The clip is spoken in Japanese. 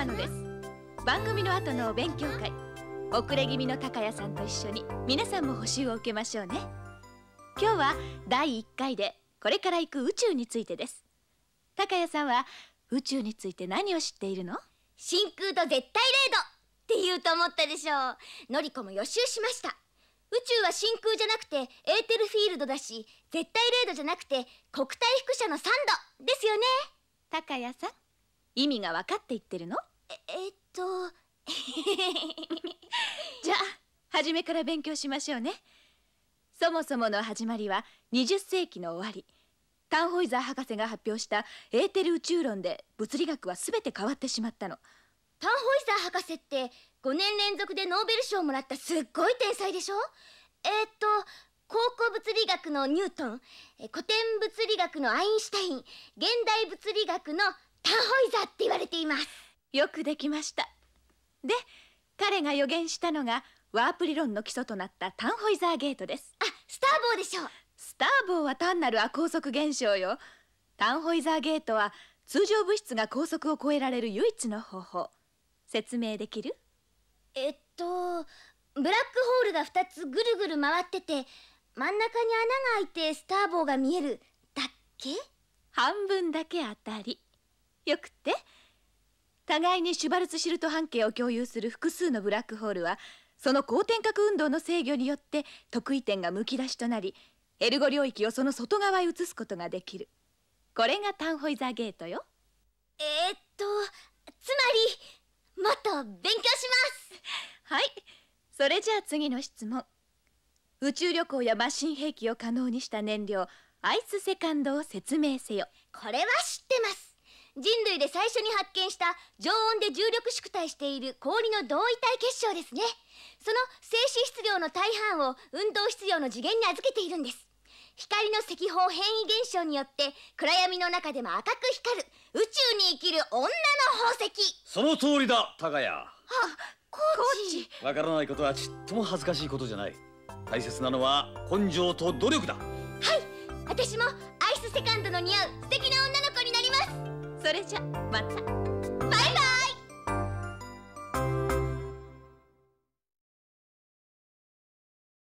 天のです番組の後のお勉強会遅れ気味の高谷さんと一緒に皆さんも補習を受けましょうね今日は第1回でこれから行く宇宙についてです高谷さんは宇宙について何を知っているの真空と絶対零度って言うと思ったでしょうのりこも予習しました宇宙は真空じゃなくてエーテルフィールドだし絶対零度じゃなくて国体副社の3度ですよね高谷さん意味が分かって言ってるのえっと じゃあ初めから勉強しましょうねそもそもの始まりは20世紀の終わりカンホイザー博士が発表したエーテル宇宙論で物理学は全て変わってしまったのタンホイザー博士って5年連続でノーベル賞をもらったすっごい天才でしょえー、っと高校物理学のニュートン古典物理学のアインシュタイン現代物理学のタンホイザーって言われていますよくできましたで彼が予言したのがワープ理論の基礎となったタンホイザーゲートですあスターボーでしょうスターボーは単なる亜高速現象よタンホイザーゲートは通常物質が高速を超えられる唯一の方法説明できるえっとブラックホールが2つぐるぐる回ってて真ん中に穴が開いてスターボーが見えるだっけ半分だけ当たりよくって互いにシュバルツシルト半径を共有する複数のブラックホールはその高転角運動の制御によって得意点がむき出しとなりエルゴ領域をその外側へ移すことができるこれがタンホイザーゲートよえー、っとつまりもっと勉強します はいそれじゃあ次の質問宇宙旅行やマシン兵器を可能にした燃料アイスセカンドを説明せよこれは知ってます人類で最初に発見した常温で重力縮体している氷の同位体結晶ですねその静止質量の大半を運動質量の次元に預けているんです光の赤方変異現象によって暗闇の中でも赤く光る宇宙に生きる女の宝石その通りだ高谷あコーチわからないことはちっとも恥ずかしいことじゃない大切なのは根性と努力だはい私もアイスセカンドの似合う素敵な女の子になそれじゃまた。